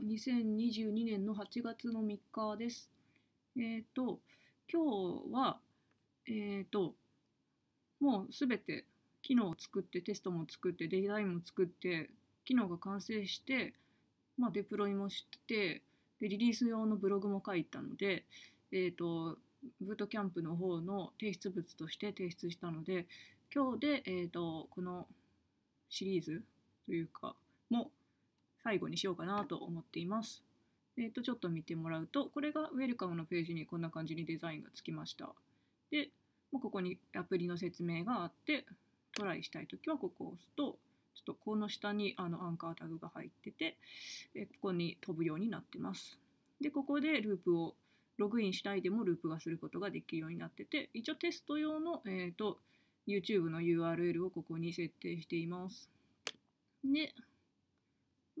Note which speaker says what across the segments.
Speaker 1: 2022年の8月の3日です。えっ、ー、と、今日は、えっ、ー、と、もうすべて機能を作って、テストも作って、デザインも作って、機能が完成して、まあ、デプロイもして、で、リリース用のブログも書いたので、えっ、ー、と、ブートキャンプの方の提出物として提出したので、今日で、えっ、と、このシリーズというか、も最後にしようかなと思っています。えっ、ー、と、ちょっと見てもらうと、これがウェルカムのページにこんな感じにデザインがつきました。で、もうここにアプリの説明があって、トライしたいときはここを押すと、ちょっとこの下にあのアンカータグが入ってて、えここに飛ぶようになってます。で、ここでループを、ログインしたいでもループがすることができるようになってて、一応テスト用の、えっ、ー、と、YouTube の URL をここに設定しています。で、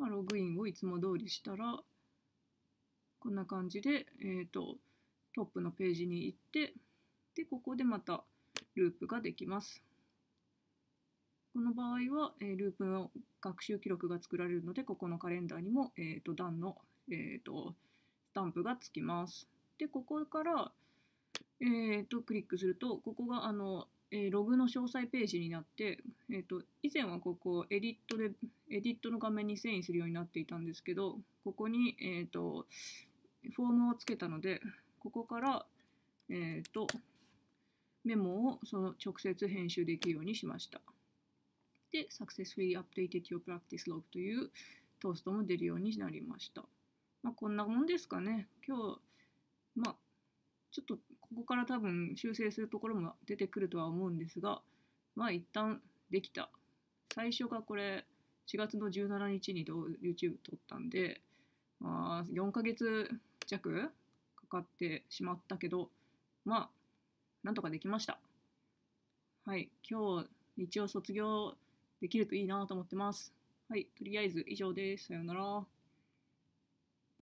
Speaker 1: まあ、ログインをいつも通りしたら、こんな感じで、えー、と、トップのページに行って、で、ここでまたループができます。この場合は、えー、ループの学習記録が作られるので、ここのカレンダーにも、えっ、ー、と、段の、えっ、と、スタンプがつきます。で、ここから、えっ、と、クリックすると、ここが、あの、えー、ログの詳細ページになって、えーと、以前はここエディットでエディットの画面に遷移するようになっていたんですけどここに、えーと、フォームをつけたのでここから、えーと、とメモをその直接編集できるようにしました。で、Successfully Updated Your Practice Log というトーストも出るようになりました。まあ、こんなもんですかね。今日、まあ、ちょっとここから多分修正するところも出てくるとは思うんですが、まあ一旦できた。最初がこれ4月の17日に YouTube 撮ったんで、まあ4ヶ月弱かかってしまったけど、まあなんとかできました。はい、今日一応卒業できるといいなと思ってます。はい、とりあえず以上です。さようなら。